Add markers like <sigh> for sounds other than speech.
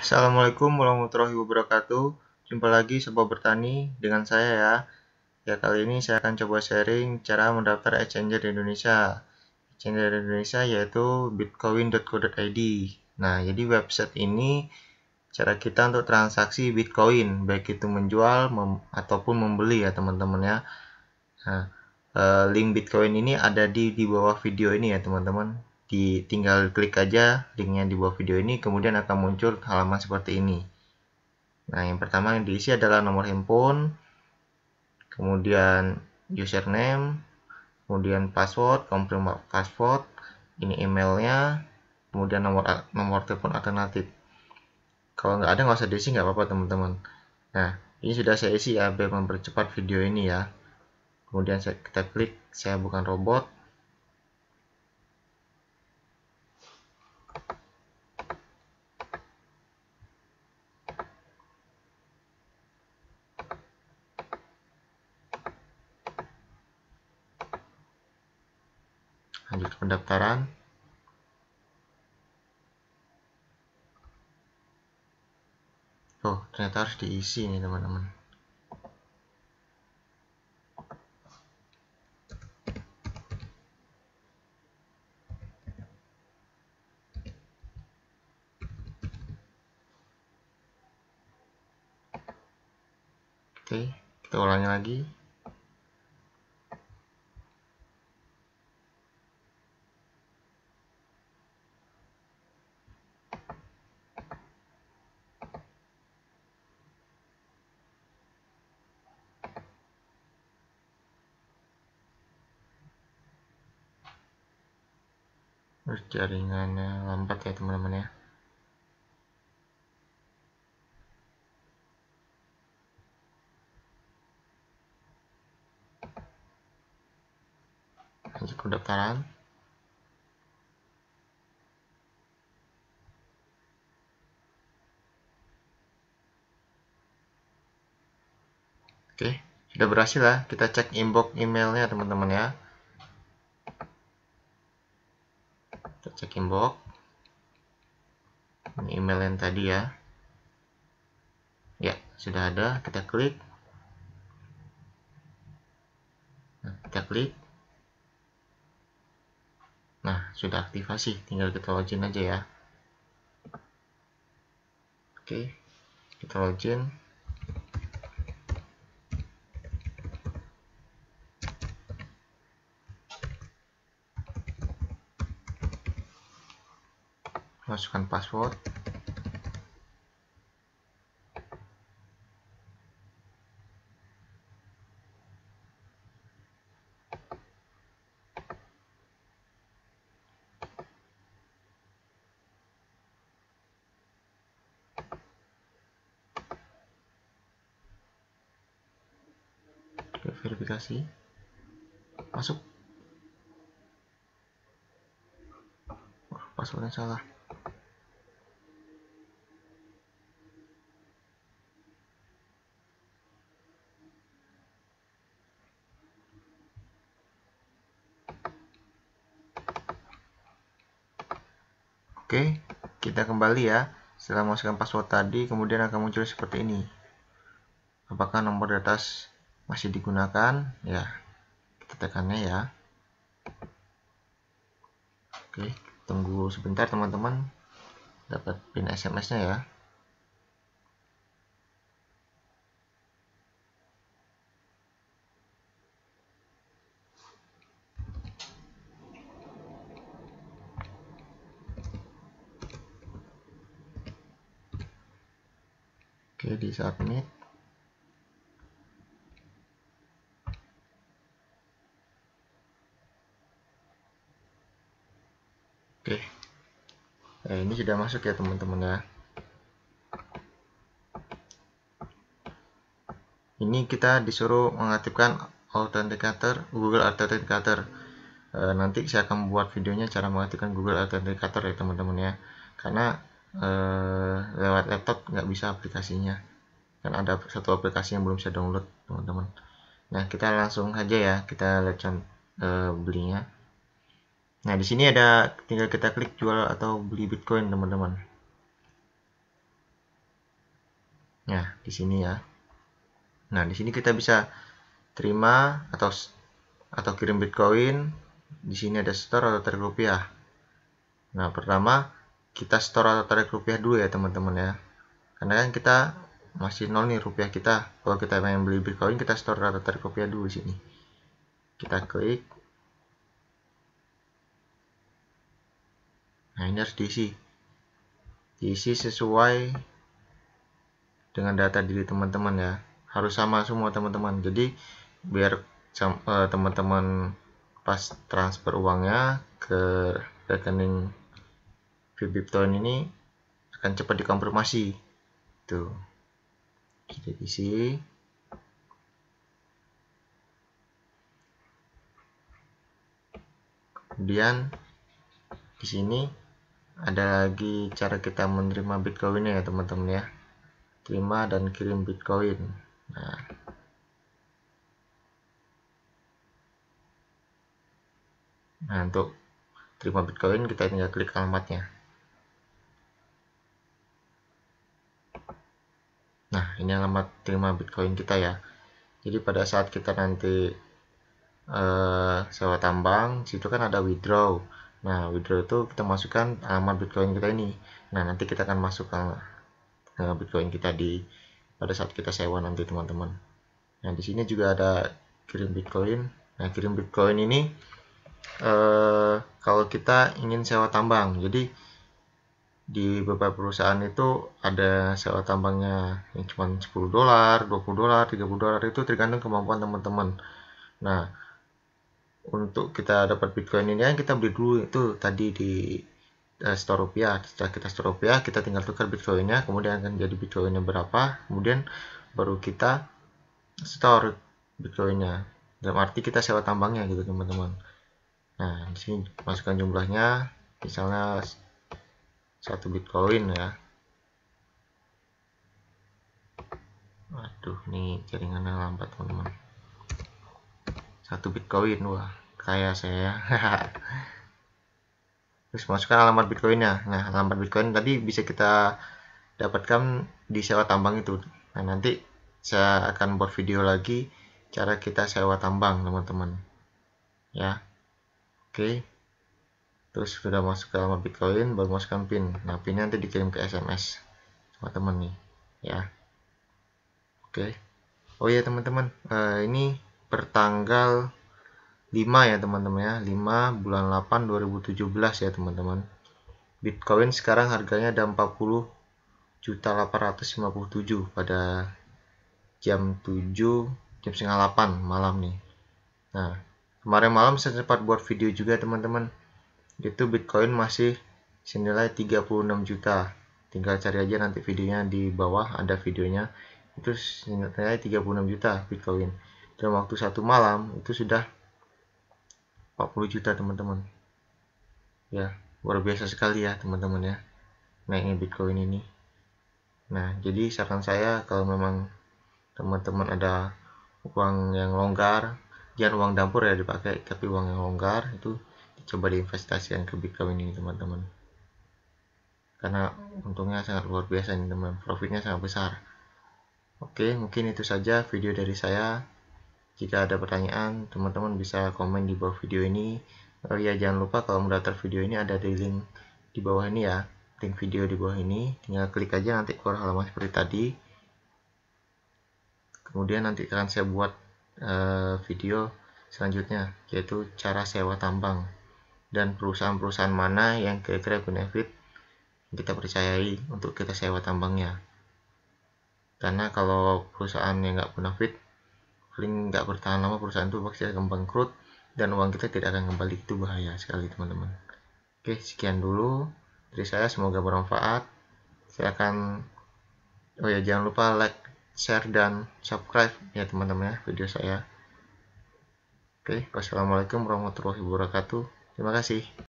Assalamualaikum warahmatullahi wabarakatuh. Jumpa lagi Sobat Bertani dengan saya ya. Ya kali ini saya akan coba sharing cara mendaftar exchanger di Indonesia. Exchanger di Indonesia yaitu bitcoin.co.id. Nah, jadi website ini cara kita untuk transaksi Bitcoin, baik itu menjual mem ataupun membeli ya teman-teman ya. Nah, eh, link Bitcoin ini ada di di bawah video ini ya teman-teman di, tinggal klik aja linknya di bawah video ini kemudian akan muncul halaman seperti ini nah yang pertama yang diisi adalah nomor handphone kemudian username kemudian password confirm password ini emailnya kemudian nomor nomor telepon alternatif kalau nggak ada nggak usah diisi nggak apa-apa teman-teman nah ini sudah saya isi ya biar mempercepat video ini ya kemudian saya, kita klik saya bukan robot pendaftaran. Oh, ternyata harus diisi nih teman-teman. Oke, kita ulangi lagi. terus jaringannya lambat ya teman-teman ya lanjut ke pendaftaran oke sudah berhasil lah kita cek inbox emailnya teman-teman ya cek inbox ini email yang tadi ya ya sudah ada kita klik nah, kita klik nah sudah aktivasi tinggal kita login aja ya oke kita login masukkan password verifikasi masuk passwordnya salah Oke, kita kembali ya. Setelah memasukkan password tadi, kemudian akan muncul seperti ini. Apakah nomor di atas masih digunakan? Ya, kita tekannya ya. Oke, tunggu sebentar teman-teman. Dapat pin SMS-nya ya. Oke, di submit. Oke. Nah, ini sudah masuk ya, teman-teman ya. Ini kita disuruh mengaktifkan authenticator, Google Authenticator. E, nanti saya akan membuat videonya cara mengaktifkan Google Authenticator ya, teman-teman ya. Karena eh, lewat laptop nggak bisa aplikasinya kan ada satu aplikasi yang belum saya download teman-teman nah kita langsung aja ya kita lihat eh, belinya nah di sini ada tinggal kita klik jual atau beli bitcoin teman-teman nah di sini ya nah di sini kita bisa terima atau atau kirim bitcoin di sini ada store atau tarik rupiah nah pertama kita store atau tarik rupiah dulu ya teman-teman ya karena kan kita masih nol nih rupiah kita kalau kita pengen beli bitcoin kita store atau tarik rupiah dulu di sini kita klik nah ini harus diisi diisi sesuai dengan data diri teman-teman ya harus sama semua teman-teman jadi biar eh, teman-teman pas transfer uangnya ke rekening bibit tahun ini akan cepat dikonfirmasi tuh kita isi kemudian di sini ada lagi cara kita menerima Bitcoin ya teman-teman ya terima dan kirim Bitcoin nah nah untuk terima Bitcoin kita tinggal klik alamatnya Nah, ini alamat terima Bitcoin kita ya. Jadi pada saat kita nanti uh, sewa tambang, situ kan ada withdraw. Nah, withdraw itu kita masukkan alamat Bitcoin kita ini. Nah, nanti kita akan masukkan uh, Bitcoin kita di pada saat kita sewa nanti teman-teman. Nah, di sini juga ada kirim Bitcoin. Nah, kirim Bitcoin ini uh, kalau kita ingin sewa tambang. Jadi di beberapa perusahaan itu ada sewa tambangnya yang cuma 10 dolar, 20 dolar, 30 dolar itu tergantung kemampuan teman-teman. Nah, untuk kita dapat Bitcoin ini yang kita beli dulu itu tadi di uh, store rupiah. Setelah kita store rupiah, kita tinggal tukar Bitcoinnya, kemudian akan jadi Bitcoinnya berapa, kemudian baru kita store Bitcoinnya. Dalam arti kita sewa tambangnya gitu teman-teman. Nah, di sini masukkan jumlahnya, misalnya satu bitcoin ya aduh nih jaringannya lambat teman-teman satu bitcoin wah kaya saya ya. <laughs> terus masukkan alamat bitcoinnya nah alamat bitcoin tadi bisa kita dapatkan di sewa tambang itu nah nanti saya akan buat video lagi cara kita sewa tambang teman-teman ya oke okay terus sudah masuk ke alamat bitcoin baru masukkan pin nah pinnya nanti dikirim ke sms sama teman nih ya oke okay. oh ya teman-teman uh, ini pertanggal 5 ya teman-teman ya 5 bulan 8 2017 ya teman-teman Bitcoin sekarang harganya ada 40 juta 857 pada jam 7 jam setengah 8 malam nih nah kemarin malam saya sempat buat video juga teman-teman itu Bitcoin masih senilai 36 juta tinggal cari aja nanti videonya di bawah ada videonya itu senilai 36 juta Bitcoin dalam waktu satu malam itu sudah 40 juta teman-teman ya luar biasa sekali ya teman-teman ya naiknya Bitcoin ini nah jadi saran saya kalau memang teman-teman ada uang yang longgar jangan uang dapur ya dipakai tapi uang yang longgar itu coba diinvestasikan ke Bitcoin ini teman-teman karena hmm. untungnya sangat luar biasa ini teman profitnya sangat besar oke mungkin itu saja video dari saya jika ada pertanyaan teman-teman bisa komen di bawah video ini oh ya jangan lupa kalau mendaftar video ini ada di link di bawah ini ya link video di bawah ini tinggal klik aja nanti keluar halaman seperti tadi kemudian nanti akan saya buat uh, video selanjutnya yaitu cara sewa tambang dan perusahaan-perusahaan mana yang kira-kira benefit kita percayai untuk kita sewa tambangnya karena kalau perusahaan yang nggak benefit paling nggak bertahan lama perusahaan itu pasti akan bangkrut dan uang kita tidak akan kembali itu bahaya sekali teman-teman oke sekian dulu dari saya semoga bermanfaat Saya akan, oh ya jangan lupa like share dan subscribe ya teman-teman ya video saya oke wassalamualaikum warahmatullahi wabarakatuh Terima kasih.